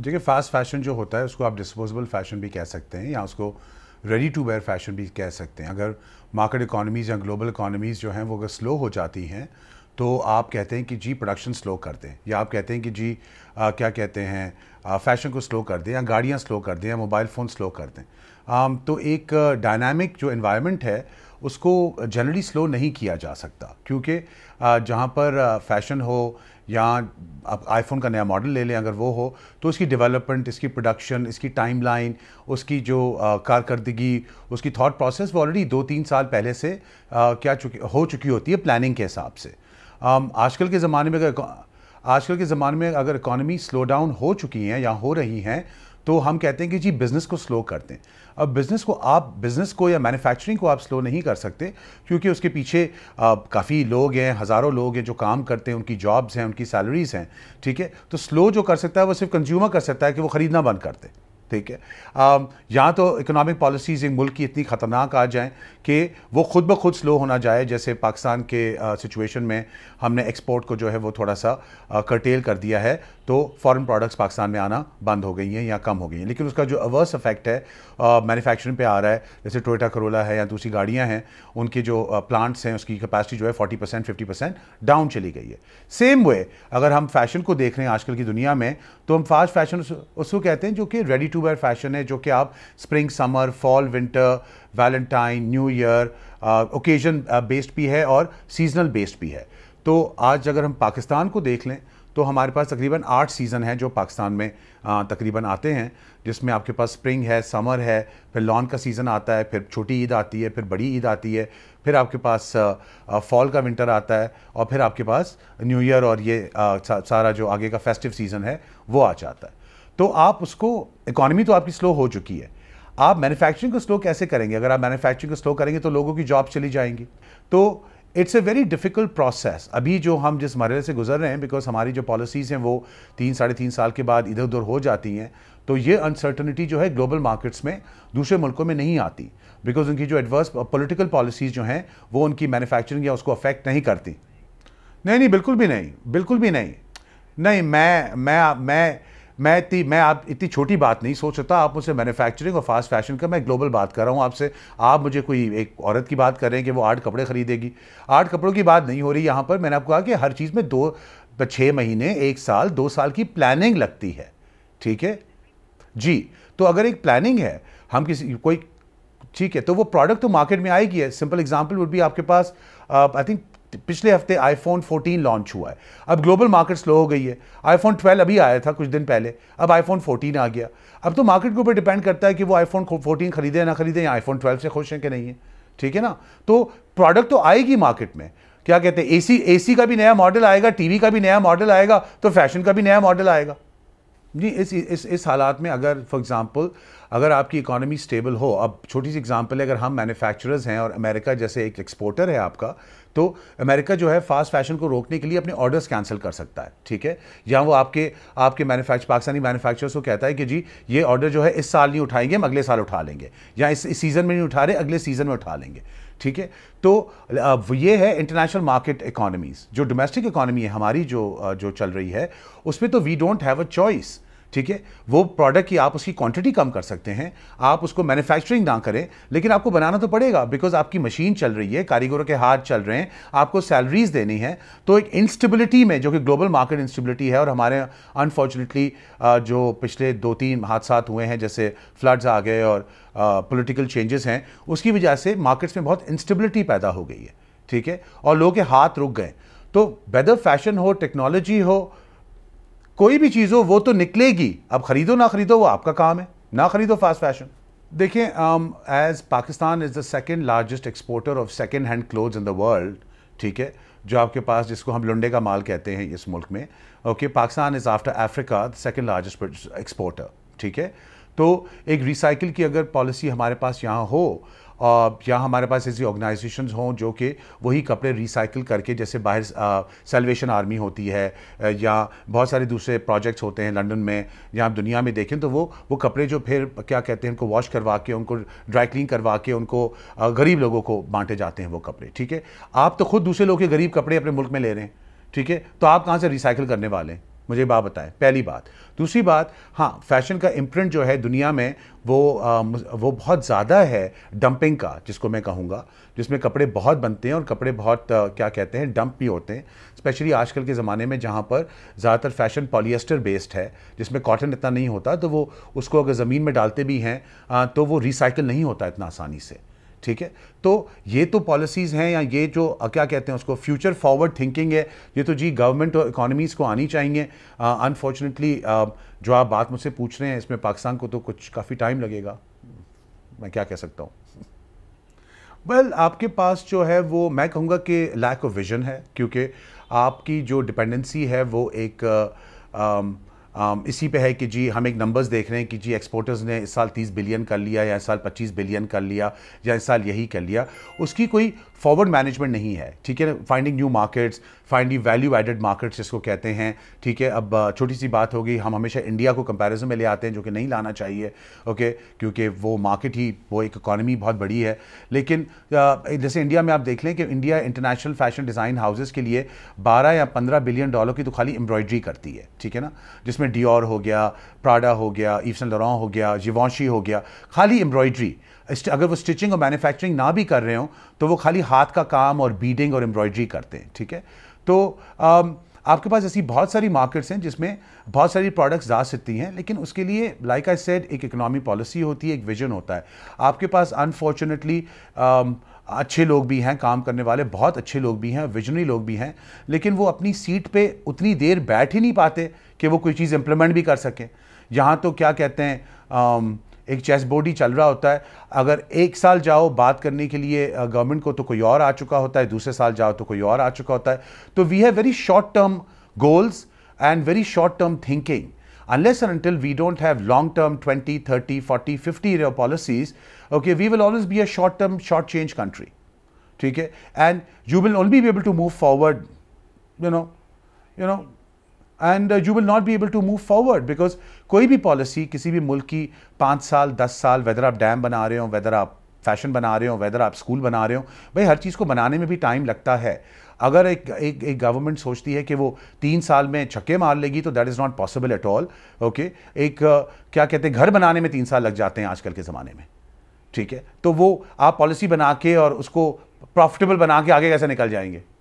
देखिए fast fashion जो होता है उसको आप डिस्पोजेबल फैशन भी कह सकते हैं या उसको रेडी टू वेयर फैशन भी कह सकते हैं अगर मार्केट इकोनॉमीज़ या ग्लोबल इकोनॉमीज़ जो हैं वो अगर स्लो हो जाती हैं तो आप कहते हैं कि जी प्रोडक्शन स्लो कर दें या आप कहते हैं कि जी आ, क्या कहते हैं आ, फैशन को स्लो कर दें या गाड़ियाँ स्लो कर दें या मोबाइल फ़ोन स्लो कर दें आ, तो एक डायनामिक जो इन्वायरमेंट है उसको जनरली स्लो नहीं किया जा सकता क्योंकि जहाँ पर फैशन हो या आप आईफोन का नया मॉडल ले लें अगर वो हो तो उसकी डेवलपमेंट इसकी प्रोडक्शन इसकी टाइमलाइन उसकी जो कारकर्दगी उसकी थॉट प्रोसेस वो ऑलरेडी दो तीन साल पहले से आ, क्या चुकी हो चुकी होती है प्लानिंग के हिसाब से आजकल के ज़माने में अगर आजकल के ज़माने में अगर इकॉनमी स्लो डाउन हो चुकी हैं या हो रही हैं तो हम कहते हैं कि जी बिज़नेस को स्लो करते हैं अब बिज़नेस को आप बिज़नेस को या मैन्युफैक्चरिंग को आप स्लो नहीं कर सकते क्योंकि उसके पीछे काफ़ी लोग हैं हज़ारों लोग हैं जो काम करते हैं उनकी जॉब्स हैं उनकी सैलरीज़ हैं ठीक है तो स्लो जो कर सकता है वो सिर्फ कंज्यूमर कर सकता है कि वो ख़रीदना बंद करते ठीक है यहाँ तो इकोनॉमिक पॉलिसीज़ एक मुल्क की इतनी ख़तरनाक आ जाएँ कि वो खुद ब खुद स्लो होना जाए जैसे पाकिस्तान के सिचुएशन में हमने एक्सपोर्ट को जो है वो थोड़ा सा कर्टेल करटेल कर दिया है तो फॉरेन प्रोडक्ट्स पाकिस्तान में आना बंद हो गई हैं या कम हो गई हैं लेकिन उसका जो अवर्स इफेक्ट है मैन्युफैक्चरिंग पे आ रहा है जैसे टोयोटा करोला है या दूसरी गाड़ियां हैं उनके जो प्लांट्स हैं उसकी कैपेसिटी जो है 40 परसेंट फिफ्टी परसेंट डाउन चली गई है सेम वे अगर हम फैशन को देख रहे हैं आजकल की दुनिया में तो हम फास्ट फैशन उसको कहते हैं जो कि रेडी टू वेयर फैशन है जो कि आप spring summer fall winter Valentine new year occasion based भी है और सीजनल बेस्ड भी है तो आज अगर हम पाकिस्तान को देख लें तो हमारे पास तकरीबन आठ सीज़न हैं जो पाकिस्तान में तकरीबन आते हैं जिसमें आपके पास स्प्रिंग है समर है फिर लॉन का सीज़न आता है फिर छोटी ईद आती है फिर बड़ी ईद आती है फिर आपके पास फॉल का विंटर आता है और फिर आपके पास न्यू ईयर और ये सारा जो आगे का फेस्टिव सीज़न है वो आ जाता है तो आप उसको इकॉनमी तो आपकी स्लो हो चुकी है आप मैन्युफैक्चरिंग को स्लो कैसे करेंगे अगर आप मैन्युफैक्चरिंग को स्लो करेंगे तो लोगों की जॉब चली जाएंगी तो it's a very difficult process अभी जो हम जिस मरहले से गुजर रहे हैं बिकॉज हमारी जो पॉलिसीज़ हैं वो तीन साढ़े तीन साल के बाद इधर उधर हो जाती हैं तो ये अनसर्टनिटी जो है ग्लोबल मार्केट्स में दूसरे मुल्कों में नहीं आती बिकॉज उनकी जो एडवर्स पोलिटिकल पॉलिसीज़ जो हैं वो उनकी मैनुफैक्चरिंग या उसको अफेक्ट नहीं करती नहीं नहीं बिल्कुल भी नहीं बिल्कुल भी नहीं नहीं मैं मैं मैं मैं इतनी मैं आप इतनी छोटी बात नहीं सोच सकता आप मुझसे मैन्युफैक्चरिंग और फास्ट फैशन का मैं ग्लोबल बात कर रहा हूँ आपसे आप मुझे कोई एक औरत की बात कर रहे हैं कि वो आठ कपड़े खरीदेगी आठ कपड़ों की बात नहीं हो रही यहाँ पर मैंने आपको कहा कि हर चीज़ में दो छः महीने एक साल दो साल की प्लानिंग लगती है ठीक है जी तो अगर एक प्लानिंग है हम किसी कोई ठीक है तो वो प्रोडक्ट तो मार्केट में आएगी है सिंपल एग्जाम्पल वुड भी आपके पास आई थिंक पिछले हफ्ते आईफोन 14 लॉन्च हुआ है अब ग्लोबल मार्केट स्लो हो गई है आईफोन 12 अभी आया था कुछ दिन पहले अब आईफोन 14 आ गया अब तो मार्केट के ऊपर डिपेंड करता है कि वो आईफोन 14 खरीदे या ना खरीदे या आईफोन 12 से खुश हैं कि नहीं है ठीक है ना तो प्रोडक्ट तो आएगी मार्केट में क्या कहते हैं ए सी का भी नया मॉडल आएगा टी का भी नया मॉडल आएगा तो फैशन का भी नया मॉडल आएगा जी इस इस इस हालात में अगर फॉर एग्जांपल अगर आपकी इकोनॉमी स्टेबल हो अब छोटी सी एग्जांपल है अगर हम मैन्युफैक्चरर्स हैं और अमेरिका जैसे एक एक्सपोर्टर है आपका तो अमेरिका जो है फास्ट फैशन को रोकने के लिए अपने ऑर्डर्स कैंसिल कर सकता है ठीक है या वो आपके आपके मैनुफैक्चर पाकिस्तानी मैनुफैक्चरर्स को कहता है कि जी ये ऑर्डर जो है इस साल नहीं उठाएंगे हम अगले साल उठा लेंगे या इस, इस सीज़न में नहीं उठा रहे अगले सीज़न में उठा लेंगे ठीक है तो ये है इंटरनेशनल मार्केट इकोनॉमीज़ जो डोमेस्टिक इकोनॉमी है हमारी जो जो चल रही है उसमें तो we don't have a choice ठीक है वो प्रोडक्ट की आप उसकी क्वांटिटी कम कर सकते हैं आप उसको मैन्युफैक्चरिंग ना करें लेकिन आपको बनाना तो पड़ेगा बिकॉज आपकी मशीन चल रही है कारीगरों के हाथ चल रहे हैं आपको सैलरीज देनी है तो एक इंस्टेबिलिटी में जो कि ग्लोबल मार्केट इंस्टेबिलिटी है और हमारे अनफॉर्चुनेटली जो पिछले दो तीन हादसा हुए हैं जैसे फ्लड्स आ गए और पोलिटिकल चेंजेस हैं उसकी वजह से मार्केट्स में बहुत इंस्टेबिलिटी पैदा हो गई है ठीक है और लोगों के हाथ रुक गए तो वेदर फैशन हो टेक्नोलॉजी हो कोई भी चीज़ हो वो तो निकलेगी अब ख़रीदो ना ख़रीदो वो आपका काम है ना ख़रीदो फास्ट फैशन देखिए as Pakistan is the second largest exporter of second hand cloth in the world ठीक है जो आपके पास जिसको हम लुंडे का माल कहते हैं इस मुल्क में okay Pakistan is after Africa the second largest exporter ठीक है तो एक रिसाइकिल की अगर पॉलिसी हमारे पास यहाँ हो या हमारे पास ऐसी ऑर्गेनाइजेशन हों जो कि वही कपड़े रिसाइकिल करके जैसे बाहर सेल्वेशन आर्मी होती है या बहुत सारे दूसरे प्रोजेक्ट्स होते हैं लंदन में या आप दुनिया में देखें तो वो वो कपड़े जो फिर क्या कहते हैं उनको वॉश करवा के उनको ड्राई क्लीन करवा के उनको गरीब लोगों को बांटे जाते हैं वो कपड़े ठीक है आप तो खुद दूसरे लोग के गरीब कपड़े अपने मुल्क में ले रहे हैं ठीक है तो आप कहाँ से रिसाइकिल करने वाले हैं मुझे बात बताएं पहली बात दूसरी बात हाँ फैशन का इम्प्रिंट जो है दुनिया में वो आ, वो बहुत ज़्यादा है डंपिंग का जिसको मैं कहूँगा जिसमें कपड़े बहुत बनते हैं और कपड़े बहुत आ, क्या कहते हैं डंप भी होते हैं स्पेशली आजकल के ज़माने में जहाँ पर ज़्यादातर फैशन पॉलिएस्टर बेस्ड है जिसमें कॉटन इतना नहीं होता तो वो उसको अगर ज़मीन में डालते भी हैं आ, तो वो रिसाइकिल नहीं होता इतना आसानी से ठीक है तो ये तो पॉलिसीज़ हैं या ये जो क्या कहते हैं उसको फ्यूचर फॉरवर्ड थिंकिंग है ये तो जी गवर्नमेंट और इकोनॉमीज़ को आनी चाहिए अनफॉर्चुनेटली जो आप बात मुझसे पूछ रहे हैं इसमें पाकिस्तान को तो कुछ काफ़ी टाइम लगेगा मैं क्या कह सकता हूँ वेल well, आपके पास जो है वो मैं कहूँगा कि लैक ऑफ विजन है क्योंकि आपकी जो डिपेंडेंसी है वो एक आ, आ, Um, इसी पे है कि जी हम एक नंबर्स देख रहे हैं कि जी एक्सपोर्टर्स ने इस साल 30 बिलियन कर लिया या इस साल 25 बिलियन कर लिया या इस साल यही कर लिया उसकी कोई फॉरवर्ड मैनेजमेंट नहीं है ठीक है finding new markets finding value added markets जिसको कहते हैं ठीक है अब uh, छोटी सी बात होगी हम हमेशा इंडिया को कंपेरिजन में ले आते हैं जो कि नहीं लाना चाहिए ओके क्योंकि वो मार्केट ही वो एक इकॉनमी बहुत बड़ी है लेकिन uh, जैसे इंडिया में आप देख लें कि India international fashion design houses के लिए बारह या पंद्रह बिलियन डॉलर की तो खाली एम्ब्रॉयड्री करती है ठीक है ना जिसमें जिसमें डियोर हो गया प्राडा हो गया ईफ्सन लॉरन हो गया जिवाशी हो गया खाली एम्ब्रॉयड्री अगर वो स्टिचिंग और मैन्युफैक्चरिंग ना भी कर रहे हो तो वो खाली हाथ का काम और बीडिंग और एम्ब्रॉयड्री करते हैं ठीक है तो um, आपके पास ऐसी बहुत सारी मार्केट्स हैं जिसमें बहुत सारी प्रोडक्ट्स जा सकती हैं लेकिन उसके लिए लाइक आई सेड एक इकोनॉमी पॉलिसी होती है एक विजन होता है आपके पास अनफॉर्चुनेटली um, अच्छे लोग भी हैं काम करने वाले बहुत अच्छे लोग भी हैं विजनरी लोग भी हैं लेकिन वो अपनी सीट पे उतनी देर बैठ ही नहीं पाते कि वो कोई चीज़ इम्प्लीमेंट भी कर सकें यहाँ तो क्या कहते हैं um, एक चेस बोर्ड ही चल रहा होता है अगर एक साल जाओ बात करने के लिए गवर्नमेंट को तो कोई और आ चुका होता है दूसरे साल जाओ तो कोई और आ चुका होता है तो we have very short term goals and very short term thinking unless and until we don't have long term twenty thirty forty fifty year policies okay we will always be a short term short change country ठीक है and you will only be able to move forward you know you know and you will not be able to move forward because कोई भी policy किसी भी मुल्क की पाँच साल दस साल वेदर आप डैम बना रहे हो वेदर आप फैशन बना रहे हो वेदर आप स्कूल बना रहे हो भाई हर चीज़ को बनाने में भी टाइम लगता है अगर एक एक एक गवर्नमेंट सोचती है कि वो तीन साल में छक्के मार लेगी तो that is not possible at all okay एक uh, क्या कहते हैं घर बनाने में तीन साल लग जाते हैं आजकल के ज़माने में ठीक है तो वो आप पॉलिसी बना के और उसको प्रॉफिटेबल बना के आगे कैसे निकल जाएंगे